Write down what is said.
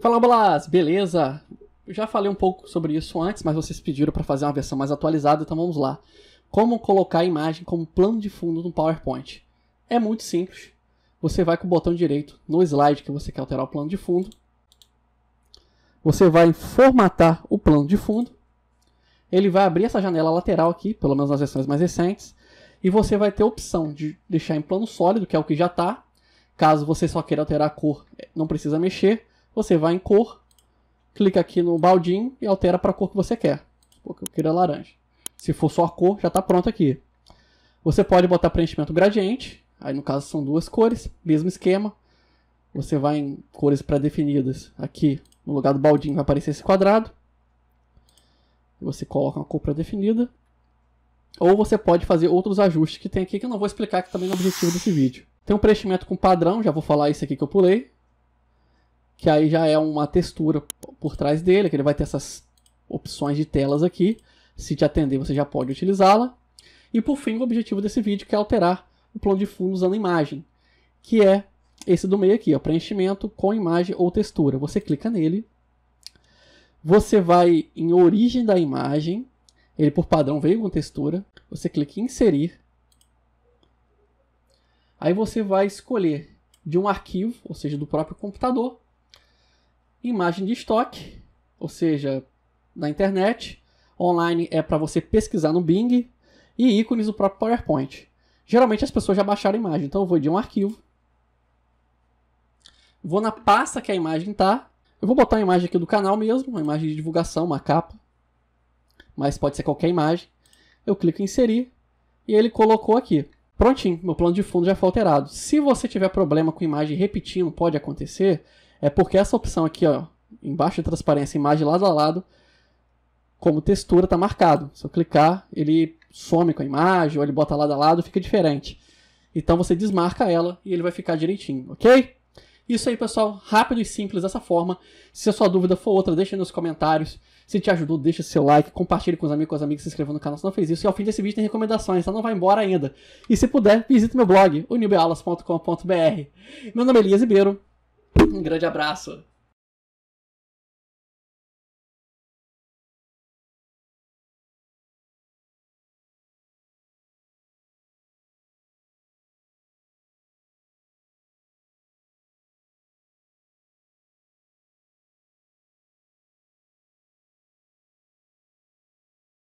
Fala, Blas! Beleza? Eu já falei um pouco sobre isso antes, mas vocês pediram para fazer uma versão mais atualizada, então vamos lá. Como colocar a imagem como plano de fundo no PowerPoint? É muito simples. Você vai com o botão direito no slide que você quer alterar o plano de fundo. Você vai formatar o plano de fundo. Ele vai abrir essa janela lateral aqui, pelo menos nas versões mais recentes. E você vai ter a opção de deixar em plano sólido, que é o que já está. Caso você só queira alterar a cor, não precisa mexer você vai em cor, clica aqui no baldinho e altera para a cor que você quer. Porque eu queria laranja. Se for só a cor, já está pronto aqui. Você pode botar preenchimento gradiente, aí no caso são duas cores, mesmo esquema. Você vai em cores pré-definidas, aqui no lugar do baldinho vai aparecer esse quadrado. Você coloca uma cor pré-definida. Ou você pode fazer outros ajustes que tem aqui, que eu não vou explicar, que também é o objetivo desse vídeo. Tem um preenchimento com padrão, já vou falar isso aqui que eu pulei que aí já é uma textura por trás dele, que ele vai ter essas opções de telas aqui. Se te atender, você já pode utilizá-la. E por fim, o objetivo desse vídeo que é alterar o plano de fundo usando imagem, que é esse do meio aqui, ó, preenchimento com imagem ou textura. Você clica nele, você vai em origem da imagem, ele por padrão veio com textura, você clica em inserir, aí você vai escolher de um arquivo, ou seja, do próprio computador, imagem de estoque, ou seja, na internet. Online é para você pesquisar no Bing e ícones do próprio PowerPoint. Geralmente as pessoas já baixaram a imagem, então eu vou de um arquivo. Vou na pasta que a imagem está. Eu vou botar uma imagem aqui do canal mesmo, uma imagem de divulgação, uma capa. Mas pode ser qualquer imagem. Eu clico em inserir e ele colocou aqui. Prontinho, meu plano de fundo já foi alterado. Se você tiver problema com imagem repetindo, pode acontecer, é porque essa opção aqui, ó, embaixo de transparência, imagem lado a lado, como textura está marcado. Se eu clicar, ele some com a imagem, ou ele bota lado a lado, fica diferente. Então você desmarca ela e ele vai ficar direitinho, ok? Isso aí, pessoal, rápido e simples dessa forma. Se a sua dúvida for outra, deixa nos comentários. Se te ajudou, deixa seu like, compartilhe com os amigos, com os amigos se inscreva no canal se não fez isso. E ao fim desse vídeo tem recomendações, então não vai embora ainda. E se puder, visite meu blog, unibeaulas.com.br. Meu nome é Elias Ribeiro um grande abraço.